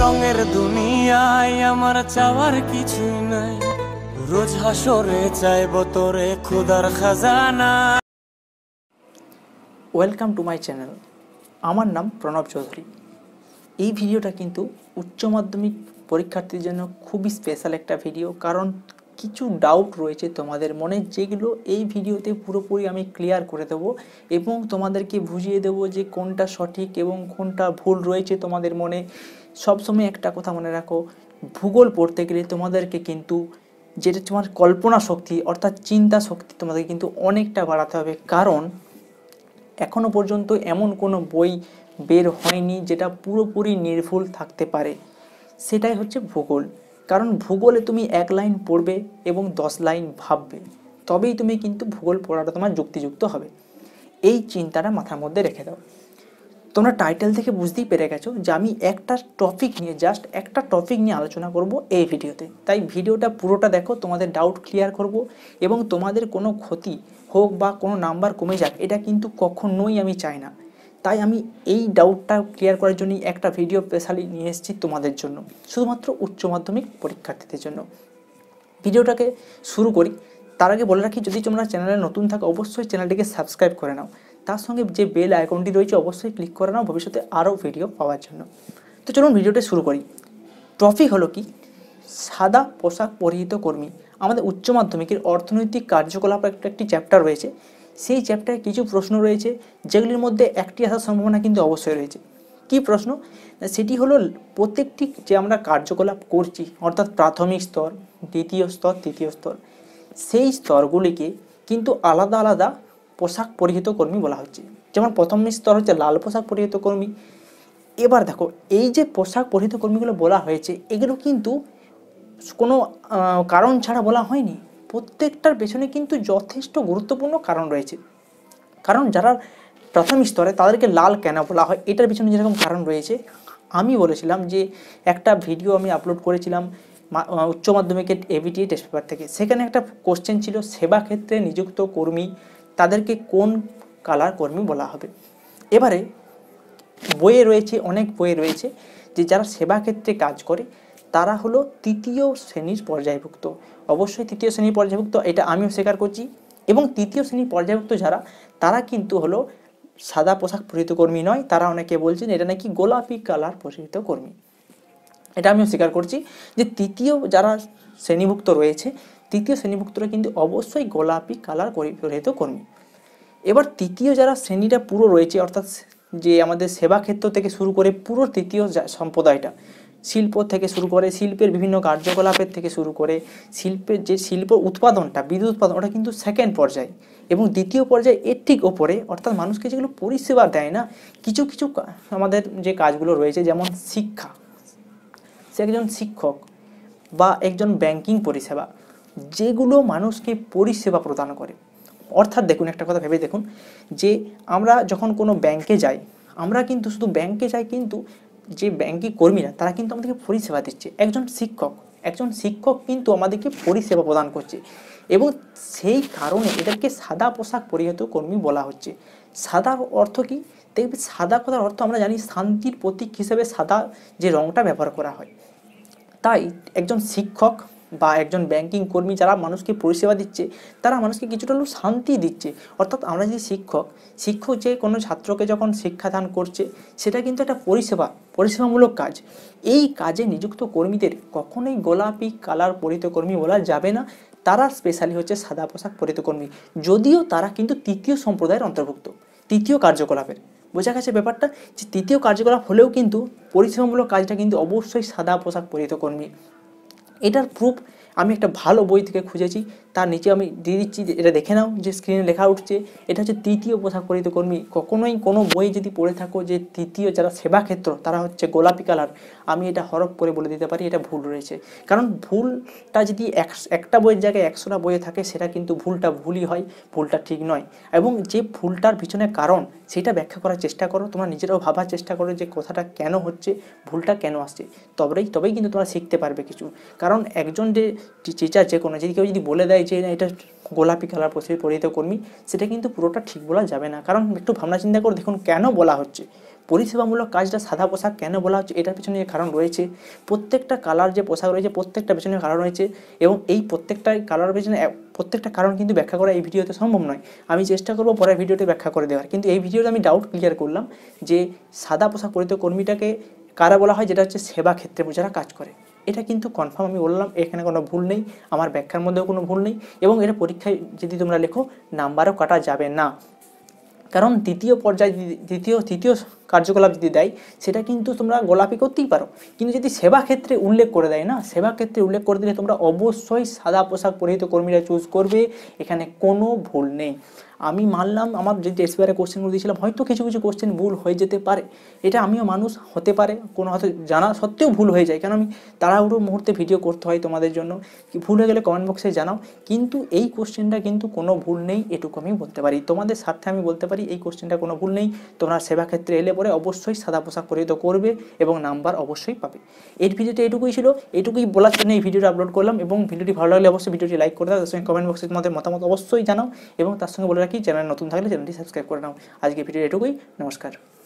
রঙের দুনিয়ায় আমার চাওয়ার কিছুই নাই রোজ হাসরে চাইব তোরে খুদার খাজানা ওয়েলকাম টু মাই চ্যানেল আমার নাম প্রণব চৌধুরী এই ভিডিওটা কিন্তু উচ্চ মাধ্যমিক পরীক্ষার্থীর জন্য খুবই স্পেশাল একটা ভিডিও কারণ কিছু ডাউট রয়েছে তোমাদের মনে যেগুলো এই ভিডিওতে পুরোপুরি আমি ক্লিয়ার করে দেব এবং তোমাদেরকে বুঝিয়ে দেব যে কোনটা সঠিক এবং কোনটা ভুল রয়েছে তোমাদের মনে সবসময় একটা কথা মনে রাখো ভূগোল পড়তে গেলে তোমাদেরকে কিন্তু যেটা তোমার কল্পনা শক্তি অর্থাৎ চিন্তা শক্তি তোমাদের কিন্তু অনেকটা বাড়াতে হবে কারণ এখনও পর্যন্ত এমন কোনো বই বের হয়নি যেটা পুরোপুরি নির্ভুল থাকতে পারে সেটাই হচ্ছে ভূগোল কারণ ভূগোলে তুমি এক লাইন পড়বে এবং দশ লাইন ভাববে তবেই তুমি কিন্তু ভূগোল পড়াটা তোমার যুক্তিযুক্ত হবে এই চিন্তাটা মাথার মধ্যে রেখে দাও তোমরা টাইটেল থেকে বুঝতেই পেরে গেছো যে আমি একটা টপিক নিয়ে জাস্ট একটা টপিক নিয়ে আলোচনা করব এই ভিডিওতে তাই ভিডিওটা পুরোটা দেখো তোমাদের ডাউট ক্লিয়ার করব এবং তোমাদের কোনো ক্ষতি হোক বা কোনো নাম্বার কমে যাক এটা কিন্তু কখনোই আমি চাই না তাই আমি এই ডাউটটা ক্লিয়ার করার জন্যই একটা ভিডিও স্পেশালি নিয়ে এসেছি তোমাদের জন্য শুধুমাত্র উচ্চ মাধ্যমিক পরীক্ষার্থীদের জন্য ভিডিওটাকে শুরু করি তার আগে বলে রাখি যদি তোমরা চ্যানেলে নতুন থাকো অবশ্যই চ্যানেলটিকে সাবস্ক্রাইব করে নাও তার সঙ্গে যে বেল আইকনটি রয়েছে অবশ্যই ক্লিক করে নাও ভবিষ্যতে আরও ভিডিও পাওয়ার জন্য তো চলুন ভিডিওটি শুরু করি ট্রফি হলো কি সাদা পোশাক পরিহিত কর্মী আমাদের উচ্চ মাধ্যমিকের অর্থনৈতিক কার্যকলাপ একটা একটি চ্যাপ্টার রয়েছে সেই চ্যাপ্টারে কিছু প্রশ্ন রয়েছে যেগুলির মধ্যে একটি আসার সম্ভাবনা কিন্তু অবশ্যই রয়েছে কি প্রশ্ন সেটি হলো প্রত্যেকটি যে আমরা কার্যকলাপ করছি অর্থাৎ প্রাথমিক স্তর দ্বিতীয় স্তর তৃতীয় স্তর সেই স্তরগুলিকে কিন্তু আলাদা আলাদা পোশাক পরিহিত কর্মী বলা হচ্ছে যেমন প্রথম স্তর হচ্ছে লাল পোশাক পরিহিত কর্মী এবার দেখো এই যে পোশাক পরিহিত কর্মীগুলো বলা হয়েছে এগুলো কিন্তু কোনো কারণ ছাড়া বলা হয়নি প্রত্যেকটার পেছনে কিন্তু যথেষ্ট গুরুত্বপূর্ণ কারণ রয়েছে কারণ যারা প্রথম স্তরে তাদেরকে লাল কেন বলা হয় এটার পিছনে যেরকম কারণ রয়েছে আমি বলেছিলাম যে একটা ভিডিও আমি আপলোড করেছিলাম উচ্চ মাধ্যমিকের এবিটিএ টেস্ট পেপার থেকে সেখানে একটা কোশ্চেন ছিল সেবা ক্ষেত্রে নিযুক্ত কর্মী তাদেরকে কোন কালার কর্মী বলা হবে এবারে বইয়ে রয়েছে অনেক বইয়ে রয়েছে যে যারা সেবা ক্ষেত্রে কাজ করে তারা হলো তৃতীয় শ্রেণীর পর্যায়ভুক্ত অবশ্যই তৃতীয় শ্রেণীর পর্যায়ভুক্ত এটা আমিও স্বীকার করছি এবং তৃতীয় শ্রেণীর পর্যায়ভুক্ত যারা তারা কিন্তু হলো সাদা পোশাক পরিহিত কর্মী নয় তারা অনেকে বলছেন এটা নাকি গোলাপি কালার পরিহিত কর্মী এটা আমিও স্বীকার করছি যে তৃতীয় যারা শ্রেণীভুক্ত রয়েছে তৃতীয় শ্রেণীভুক্তরা কিন্তু অবশ্যই গোলাপি কালার পরিহিত কর্মী এবার তৃতীয় যারা শ্রেণীটা পুরো রয়েছে অর্থাৎ যে আমাদের সেবা ক্ষেত্র থেকে শুরু করে পুরো তৃতীয় সম্প্রদায়টা শিল্প থেকে শুরু করে শিল্পের বিভিন্ন কার্যকলাপের থেকে শুরু করে শিল্পের যে শিল্প উৎপাদনটা বিদ্যুৎ উৎপাদন ওটা কিন্তু সেকেন্ড পর্যায়ে এবং দ্বিতীয় পর্যায়ে এর ঠিক ওপরে অর্থাৎ মানুষকে যেগুলো পরিষেবা দেয় না কিছু কিছু আমাদের যে কাজগুলো রয়েছে যেমন শিক্ষা সে একজন শিক্ষক বা একজন ব্যাংকিং পরিষেবা যেগুলো মানুষকে পরিষেবা প্রদান করে অর্থাৎ দেখুন একটা কথা ভেবে দেখুন যে আমরা যখন কোনো ব্যাংকে যাই আমরা কিন্তু শুধু ব্যাংকে যাই কিন্তু যে ব্যাংকে কর্মীরা তারা কিন্তু আমাদেরকে পরিষেবা দিচ্ছে একজন শিক্ষক একজন শিক্ষক কিন্তু আমাদেরকে পরিষেবা প্রদান করছে এবং সেই কারণে এদেরকে সাদা পোশাক পরিহিত কর্মী বলা হচ্ছে সাদা অর্থ কি দেখবে সাদা কথার অর্থ আমরা জানি শান্তির প্রতীক হিসেবে সাদা যে রঙটা ব্যবহার করা হয় তাই একজন শিক্ষক বা একজন ব্যাংকিং কর্মী যারা মানুষকে পরিষেবা দিচ্ছে তারা মানুষকে কিছুটা হলেও শান্তি দিচ্ছে অর্থাৎ আমরা যে শিক্ষক শিক্ষক যে কোনো ছাত্রকে যখন শিক্ষাদান করছে সেটা কিন্তু একটা পরিষেবা পরিষেবামূলক কাজ এই কাজে নিযুক্ত কর্মীদের কখনোই গোলাপি কালার পরিত কর্মী বলা যাবে না তারা স্পেশালি হচ্ছে সাদা পোশাক পরিত কর্মী যদিও তারা কিন্তু তৃতীয় সম্প্রদায়ের অন্তর্ভুক্ত তৃতীয় কার্যকলাপের বোঝা গেছে ব্যাপারটা যে তৃতীয় কার্যকলাপ হলেও কিন্তু পরিষেবামূলক কাজটা কিন্তু অবশ্যই সাদা পোশাক পরিহিত কর্মী এটার প্রুফ আমি একটা ভালো বই থেকে খুঁজেছি তার নিচে আমি দিয়ে দিচ্ছি এটা দেখে নাও যে স্ক্রিনে লেখা উঠছে এটা হচ্ছে তৃতীয় পরিহিত কর্মী কখনোই কোনো বই যদি পড়ে থাকো যে তৃতীয় যারা সেবা ক্ষেত্র তারা হচ্ছে গোলাপি কালার আমি এটা হরপ করে বলে দিতে পারি এটা ভুল রয়েছে কারণ ভুলটা যদি একটা বইয়ের জায়গায় একশোটা বইয়ে থাকে সেটা কিন্তু ভুলটা ভুলই হয় ভুলটা ঠিক নয় এবং যে ভুলটার পিছনে কারণ সেটা ব্যাখ্যা করার চেষ্টা করো তোমরা নিজেরাও ভাবার চেষ্টা করো যে কথাটা কেন হচ্ছে ভুলটা কেন আসছে তবেই তবেই কিন্তু তোমরা শিখতে পারবে কিছু কারণ একজন যে টিচার যে কোনো যদি কেউ যদি বলে দেয় যে না এটা গোলাপি কালার পোশাকে পরিহিত কর্মী সেটা কিন্তু পুরোটা ঠিক বলা যাবে না কারণ একটু ভাবনা চিন্তা করে দেখুন কেন বলা হচ্ছে পরিষেবামূলক কাজটা সাদা পোশাক কেন বলা হচ্ছে এটার পিছনে কারণ রয়েছে প্রত্যেকটা কালার যে পোশাক রয়েছে প্রত্যেকটা পিছনে কারণ রয়েছে এবং এই প্রত্যেকটা কালার পিছনে প্রত্যেকটা কারণ কিন্তু ব্যাখ্যা করা এই ভিডিওতে সম্ভব নয় আমি চেষ্টা করবো পরের ভিডিওতে ব্যাখ্যা করে দেওয়ার কিন্তু এই ভিডিওতে আমি ডাউট ক্লিয়ার করলাম যে সাদা পোশাক পরিহিত কর্মীটাকে কারা বলা হয় যেটা হচ্ছে সেবা ক্ষেত্রে যারা কাজ করে এটা কিন্তু কনফার্ম আমি বললাম এখানে কোনো ভুল নেই আমার ব্যাখ্যার মধ্যেও কোনো ভুল নেই এবং এটা পরীক্ষায় যদি তোমরা লেখো নাম্বারও কাটা যাবে না কারণ দ্বিতীয় পর্যায়ে দ্বিতীয় তৃতীয় কার্যকলাপ যদি দেয় সেটা কিন্তু তোমরা গোলাপি করতেই পারো কিন্তু যদি সেবা ক্ষেত্রে উল্লেখ করে দেয় না সেবা ক্ষেত্রে উল্লেখ করে দিলে তোমরা অবশ্যই সাদা পোশাক পরিহিত কর্মীরা চুজ করবে এখানে কোনো ভুল নেই আমি মানলাম আমার যে এসবিআরে কোশ্চেনগুলো দিয়েছিলাম হয়তো কিছু কিছু কোশ্চেন ভুল হয়ে যেতে পারে এটা আমিও মানুষ হতে পারে কোনো হয়তো জানা সত্ত্বেও ভুল হয়ে যায় কেন আমি তাড়াহুড়ো মুহূর্তে ভিডিও করতে হয় তোমাদের জন্য কি ভুল হয়ে গেলে কমেন্ট বক্সে জানাও কিন্তু এই কোশ্চেনটা কিন্তু কোনো ভুল নেই এটুকু আমি বলতে পারি তোমাদের স্বার্থে আমি বলতে পারি এই কোশ্চেনটা কোনো ভুল নেই তোমরা সেবা ক্ষেত্রে এলে পরে অবশ্যই সাদা পোশাক পরিহিত করবে এবং নাম্বার অবশ্যই পাবে এর ভিডিওতে এটুকুই ছিল এটুকুই বলার জন্য এই ভিডিওটি আপলোড করলাম এবং ভিডিওটি ভালো লাগলে অবশ্যই ভিডিওটি লাইক করে দাও তার সঙ্গে কমেন্ট বক্সের মধ্যে মতামত অবশ্যই জানাও এবং তার সঙ্গে বলে রাখি চ্যানেল নতুন থাকলে চ্যানেলটি সাবস্ক্রাইব করে নাও আজকে ভিডিও এটুকুই নমস্কার